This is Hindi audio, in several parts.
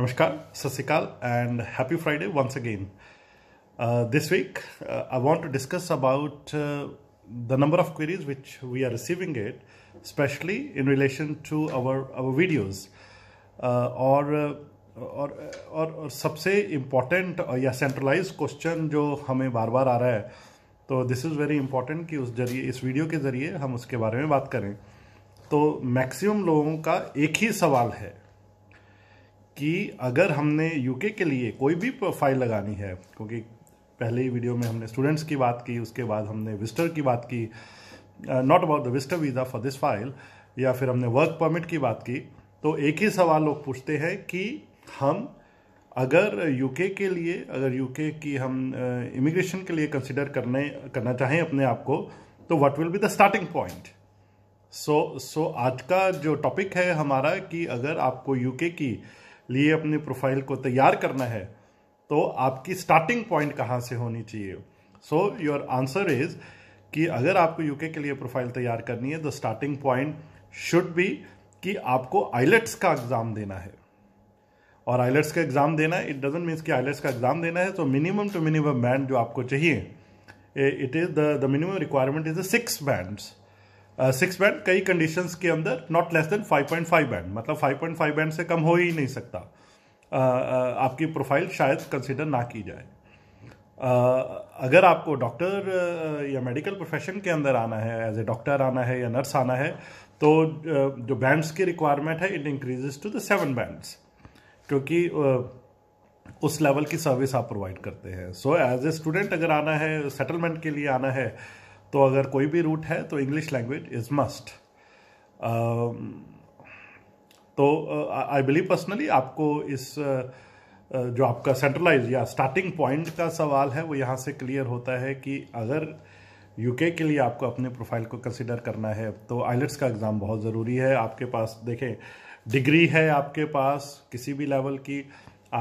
नमस्कार सत श्रीकाल and happy Friday once again this week I want to discuss about the number of queries which we are receiving it specially in relation to our our videos और सबसे इम्पॉर्टेंट या सेंट्रलाइज क्वेश्चन जो हमें बार बार आ रहा है तो दिस इज़ वेरी इम्पॉर्टेंट कि उस जरिए इस वीडियो के जरिए हम उसके बारे में बात करें तो मैक्सिमम लोगों का एक ही सवाल है कि अगर हमने यूके के लिए कोई भी प्रोफाइल लगानी है क्योंकि पहले ही वीडियो में हमने स्टूडेंट्स की बात की उसके बाद हमने विस्टर की बात की not about the visitor visa for this file या फिर हमने वर्क परमिट की बात की तो एक ही सवाल लोग पूछते हैं कि हम अगर यूके के लिए अगर यूके की हम इमिग्रेशन uh, के लिए कंसिडर करने करना चाहें अपने आप को तो what will be the starting point so so आज का जो टॉपिक है हमारा कि अगर आपको यूके की लिए अपने प्रोफाइल को तैयार करना है तो आपकी स्टार्टिंग पॉइंट कहाँ से होनी चाहिए सो योर आंसर इज कि अगर आपको यूके के लिए प्रोफाइल तैयार करनी है the starting point should be कि आपको आइलेट्स का एग्ज़ाम देना है और आइलेट्स का एग्ज़ाम देना है इट डजेंट मीन्स कि आइलेट्स का एग्ज़ाम देना है तो मिनिमम टू मिनिमम बैंड जो आपको चाहिए it is the the minimum requirement is the six bands six band कई कंडीशन के अंदर नॉट लेस देन 5.5 बैंड मतलब 5.5 बैंड से कम हो ही नहीं सकता आपकी प्रोफाइल शायद कंसिडर ना की जाए अगर आपको डॉक्टर या मेडिकल प्रोफेशन के अंदर आना है एज ए डॉक्टर आना है या नर्स आना है तो जो बैंड्स की रिक्वायरमेंट है it increase to the seven bands क्योंकि उस लेवल की सर्विस आप प्रोवाइड करते हैं सो एज ए स्टूडेंट अगर आना है सेटलमेंट के लिए आना है तो अगर कोई भी रूट है तो इंग्लिश लैंग्वेज इज़ मस्ट तो आई बिलीव पर्सनली आपको इस uh, uh जो आपका सेंट्रलाइज या स्टार्टिंग पॉइंट का सवाल है वो यहाँ से क्लियर होता है कि अगर यूके के लिए आपको अपने प्रोफाइल को कंसिडर करना है तो आइलेट्स का एग्ज़ाम बहुत ज़रूरी है आपके पास देखें डिग्री है आपके पास किसी भी लेवल की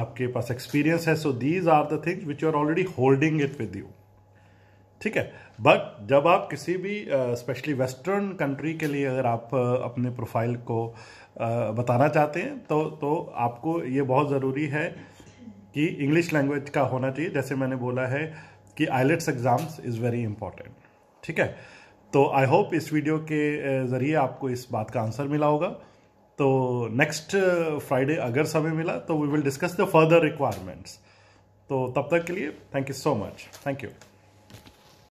आपके पास एक्सपीरियंस है so these are the things which you are already holding it with you ठीक है बट जब आप किसी भी स्पेशली वेस्टर्न कंट्री के लिए अगर आप अपने प्रोफाइल को बताना चाहते हैं तो तो आपको ये बहुत ज़रूरी है कि इंग्लिश लैंग्वेज का होना चाहिए जैसे मैंने बोला है कि IELTS exams is very important ठीक है तो आई होप इस वीडियो के ज़रिए आपको इस बात का आंसर मिला होगा तो नेक्स्ट फ्राइडे अगर समय मिला तो we will discuss the further requirements तो तब तक के लिए thank you so much thank you